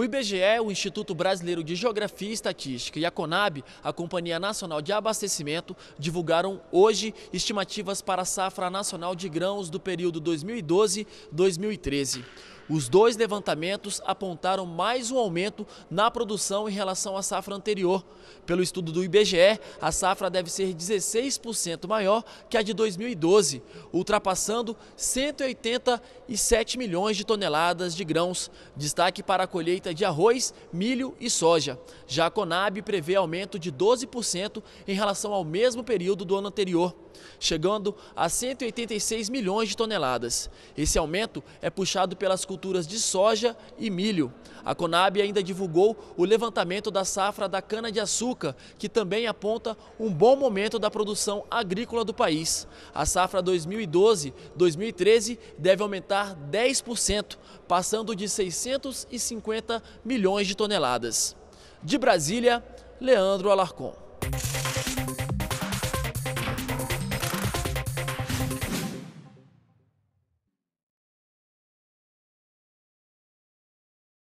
O IBGE, o Instituto Brasileiro de Geografia e Estatística, e a Conab, a Companhia Nacional de Abastecimento, divulgaram hoje estimativas para a safra nacional de grãos do período 2012-2013. Os dois levantamentos apontaram mais um aumento na produção em relação à safra anterior. Pelo estudo do IBGE, a safra deve ser 16% maior que a de 2012, ultrapassando 187 milhões de toneladas de grãos. Destaque para a colheita de arroz, milho e soja. Já a Conab prevê aumento de 12% em relação ao mesmo período do ano anterior chegando a 186 milhões de toneladas. Esse aumento é puxado pelas culturas de soja e milho. A Conab ainda divulgou o levantamento da safra da cana-de-açúcar, que também aponta um bom momento da produção agrícola do país. A safra 2012-2013 deve aumentar 10%, passando de 650 milhões de toneladas. De Brasília, Leandro Alarcón.